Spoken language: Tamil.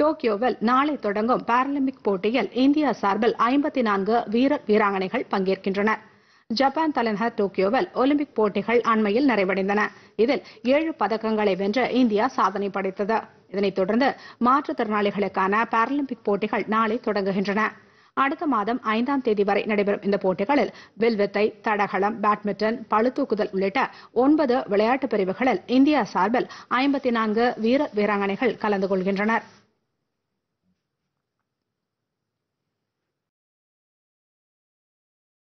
டோக்கியோவில் நாளை தொடங்கும் பாராலிம்பிக் போட்டியில் இந்தியா சார்பில் ஐம்பத்தி நான்கு வீர வீராங்கனைகள் பங்கேற்கின்றனர் ஜப்பான் தலைநகர் டோக்கியோவில் ஒலிம்பிக் போட்டிகள் அண்மையில் நிறைவடைந்தன இதில் ஏழு பதக்கங்களை வென்று இந்தியா சாதனை படைத்தது இதனைத் தொடர்ந்து மாற்றுத்திறனாளிகளுக்கான பாராலிம்பிக் போட்டிகள் நாளை தொடங்குகின்றன அடுத்த மாதம் ஐந்தாம் தேதி வரை நடைபெறும் இந்த போட்டிகளில் வில்வித்தை தடகளம் பேட்மிண்டன் தூக்குதல் உள்ளிட்ட ஒன்பது விளையாட்டுப் பிரிவுகளில் இந்தியா சார்பில் ஐம்பத்தி நான்கு வீர வீராங்கனைகள் கலந்து கொள்கின்றனர்